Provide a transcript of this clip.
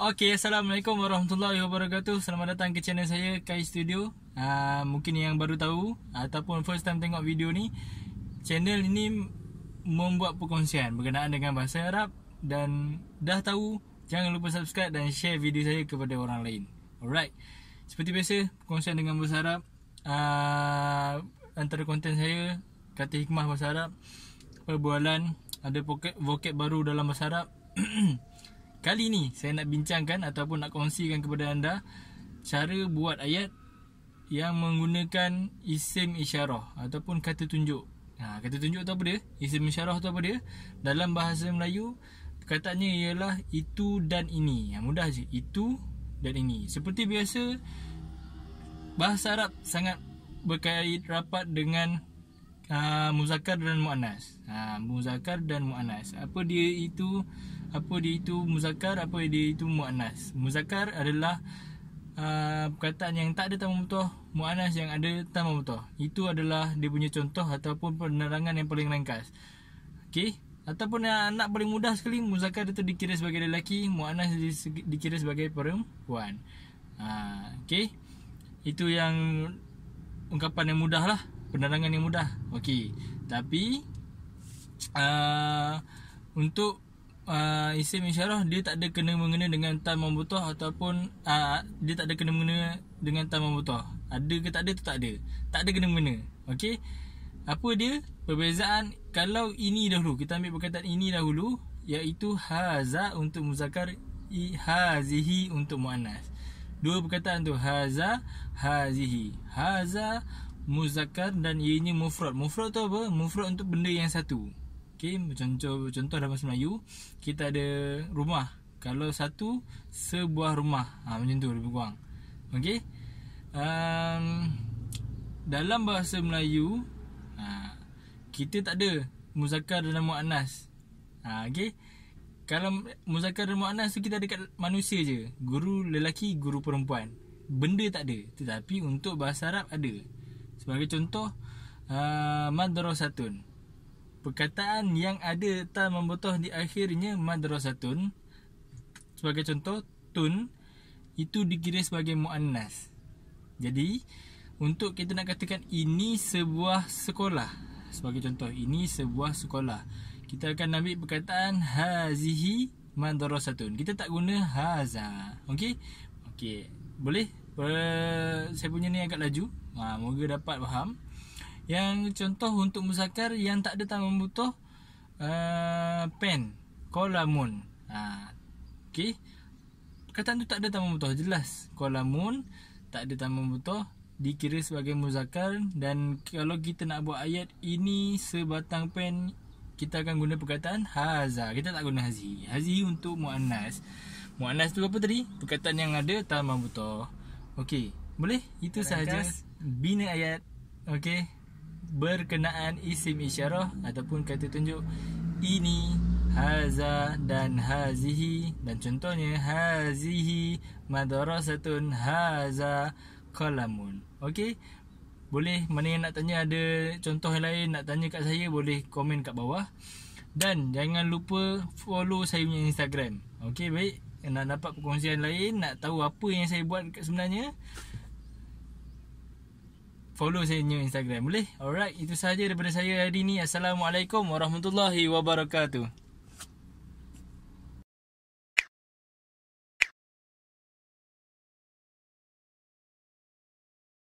Okay, Assalamualaikum Warahmatullahi Wabarakatuh Selamat datang ke channel saya, Kai Studio uh, Mungkin yang baru tahu Ataupun first time tengok video ni Channel ini membuat perkongsian berkenaan dengan bahasa Arab Dan dah tahu, jangan lupa subscribe dan share video saya kepada orang lain Alright Seperti biasa, perkongsian dengan bahasa Arab uh, Antara konten saya, kata hikmah bahasa Arab Perbualan, ada vocab baru dalam bahasa Arab Kali ni saya nak bincangkan ataupun nak kongsikan kepada anda cara buat ayat yang menggunakan isim isyarah ataupun kata tunjuk. Ha, kata tunjuk tu apa dia? Isim isyarah tu apa dia? Dalam bahasa Melayu, katanya ialah itu dan ini. Yang ha, mudah je, itu dan ini. Seperti biasa, bahasa Arab sangat berkait rapat dengan uh, muzakkar dan muannas. Ha uh, muzakkar dan muannas. Apa dia itu? Apa dia itu muzakkar? Apa dia itu muannas? Muzakkar adalah Uh, perkataan yang tak ada tamu mutoh Mu'anas yang ada tamu mutoh Itu adalah dia punya contoh Ataupun penerangan yang paling ringkas Okey. Ataupun yang nak paling mudah sekali Muzakar itu dikira sebagai lelaki Mu'anas dikira sebagai perempuan uh, ah, Okay Itu yang Ungkapan yang mudah lah penerangan yang mudah. Okey. Tapi uh, untuk uh, isim isyarah dia tak ada kena mengena dengan tan mambutah ataupun uh, dia tak ada kena mengena dengan tan mambutah. Ada ke tak ada tu tak ada. Tak ada kena mengena. Okey. Apa dia perbezaan kalau ini dahulu kita ambil perkataan ini dahulu iaitu haza untuk muzakkar hazihi untuk muannas. Dua perkataan tu haza hazihi. Haza muzakkar dan ianya mufrad. Mufrad tu apa? Mufrad untuk benda yang satu. Okey, contoh contoh dalam bahasa Melayu, kita ada rumah. Kalau satu sebuah rumah. Ha macam tu lebih kurang. Okey. Um, dalam bahasa Melayu, ha, kita tak ada muzakkar dan muannas. Ha okey. Kalau muzakkar dan muannas tu kita ada dekat manusia je. Guru lelaki, guru perempuan. Benda tak ada. Tetapi untuk bahasa Arab ada. Sebagai contoh uh, Madrasatun Perkataan yang ada tan membutuh di akhirnya Madrasatun Sebagai contoh Tun Itu dikira sebagai mu'annas Jadi Untuk kita nak katakan ini sebuah sekolah Sebagai contoh ini sebuah sekolah Kita akan ambil perkataan Hazihi Madrasatun Kita tak guna haza Okey Okey boleh saya punya ni agak laju. Ha, moga dapat faham. Yang contoh untuk muzakar yang tak ada tak membutuh uh, pen, kolamun. Ha, okay. Perkataan tu tak ada tak membutuh. Jelas. Kolamun tak ada tak membutuh. Dikira sebagai muzakar. Dan kalau kita nak buat ayat ini sebatang pen, kita akan guna perkataan haza. Kita tak guna hazi. Hazi untuk mu'annas. Mu'annas tu apa tadi? Perkataan yang ada tak membutuh. Okey, boleh? Itu sahaja bina ayat. Okey. Berkenaan isim isyarah ataupun kata tunjuk ini, haza dan hazihi dan contohnya hazihi madrasatun haza kalamun. Okey. Boleh mana yang nak tanya ada contoh yang lain nak tanya kat saya boleh komen kat bawah. Dan jangan lupa follow saya punya Instagram. Okey, baik nak dapat perkongsian lain nak tahu apa yang saya buat dekat sebenarnya follow saya new Instagram boleh alright itu sahaja daripada saya hari ini assalamualaikum warahmatullahi wabarakatuh